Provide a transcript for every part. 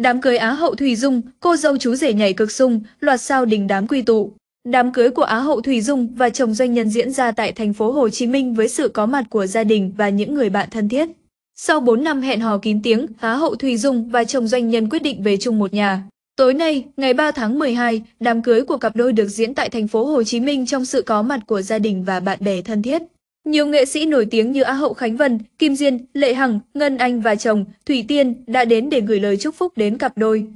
Đám cưới Á hậu Thùy Dung, cô dâu chú rể nhảy cực sung, loạt sao đình đám quy tụ. Đám cưới của Á hậu Thùy Dung và chồng doanh nhân diễn ra tại thành phố Hồ Chí Minh với sự có mặt của gia đình và những người bạn thân thiết. Sau 4 năm hẹn hò kín tiếng, Á hậu Thùy Dung và chồng doanh nhân quyết định về chung một nhà. Tối nay, ngày 3 tháng 12, đám cưới của cặp đôi được diễn tại thành phố Hồ Chí Minh trong sự có mặt của gia đình và bạn bè thân thiết. Nhiều nghệ sĩ nổi tiếng như Á hậu Khánh Vân, Kim Diên, Lệ Hằng, Ngân Anh và chồng Thủy Tiên đã đến để gửi lời chúc phúc đến cặp đôi.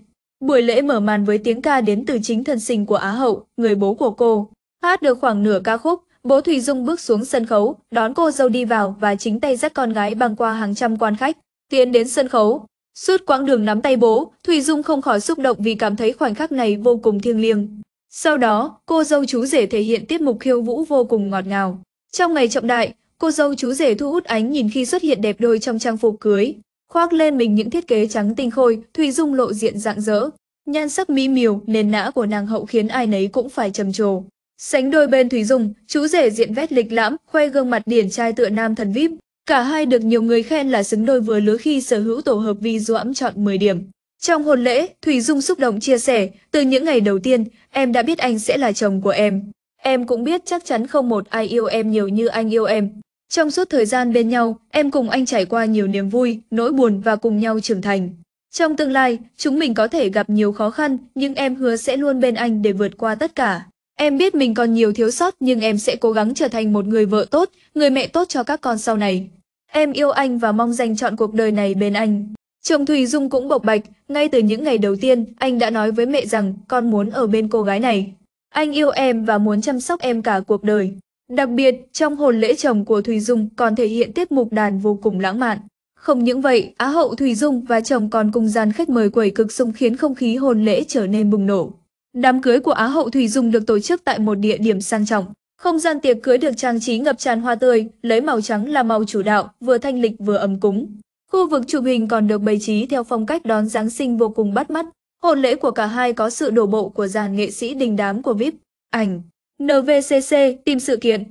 Buổi lễ mở màn với tiếng ca đến từ chính thân sinh của Á hậu, người bố của cô. Hát được khoảng nửa ca khúc, bố Thủy Dung bước xuống sân khấu, đón cô dâu đi vào và chính tay dắt con gái băng qua hàng trăm quan khách, tiến đến sân khấu. Suốt quãng đường nắm tay bố, Thủy Dung không khỏi xúc động vì cảm thấy khoảnh khắc này vô cùng thiêng liêng. Sau đó, cô dâu chú rể thể hiện tiết mục khiêu vũ vô cùng ngọt ngào. Trong ngày trọng đại, cô dâu chú rể thu hút ánh nhìn khi xuất hiện đẹp đôi trong trang phục cưới, khoác lên mình những thiết kế trắng tinh khôi, Thủy dung lộ diện rạng rỡ. Nhan sắc mỹ miều, nền nã của nàng hậu khiến ai nấy cũng phải trầm trồ. Sánh đôi bên Thủy Dung, chú rể diện vét lịch lãm, khoe gương mặt điển trai tựa nam thần vip. Cả hai được nhiều người khen là xứng đôi vừa lứa khi sở hữu tổ hợp vi doãm chọn 10 điểm. Trong hôn lễ, Thủy Dung xúc động chia sẻ, từ những ngày đầu tiên, em đã biết anh sẽ là chồng của em. Em cũng biết chắc chắn không một ai yêu em nhiều như anh yêu em. Trong suốt thời gian bên nhau, em cùng anh trải qua nhiều niềm vui, nỗi buồn và cùng nhau trưởng thành. Trong tương lai, chúng mình có thể gặp nhiều khó khăn, nhưng em hứa sẽ luôn bên anh để vượt qua tất cả. Em biết mình còn nhiều thiếu sót nhưng em sẽ cố gắng trở thành một người vợ tốt, người mẹ tốt cho các con sau này. Em yêu anh và mong dành chọn cuộc đời này bên anh. Chồng Thùy Dung cũng bộc bạch, ngay từ những ngày đầu tiên, anh đã nói với mẹ rằng con muốn ở bên cô gái này. Anh yêu em và muốn chăm sóc em cả cuộc đời. Đặc biệt, trong hồn lễ chồng của Thùy Dung còn thể hiện tiết mục đàn vô cùng lãng mạn. Không những vậy, Á hậu Thùy Dung và chồng còn cùng dàn khách mời quẩy cực sung khiến không khí hôn lễ trở nên bùng nổ. Đám cưới của Á hậu Thùy Dung được tổ chức tại một địa điểm sang trọng. Không gian tiệc cưới được trang trí ngập tràn hoa tươi, lấy màu trắng là màu chủ đạo, vừa thanh lịch vừa ấm cúng. Khu vực chụp hình còn được bày trí theo phong cách đón Giáng sinh vô cùng bắt mắt, Hôn lễ của cả hai có sự đổ bộ của dàn nghệ sĩ đình đám của VIP, ảnh, NVCC, tìm sự kiện,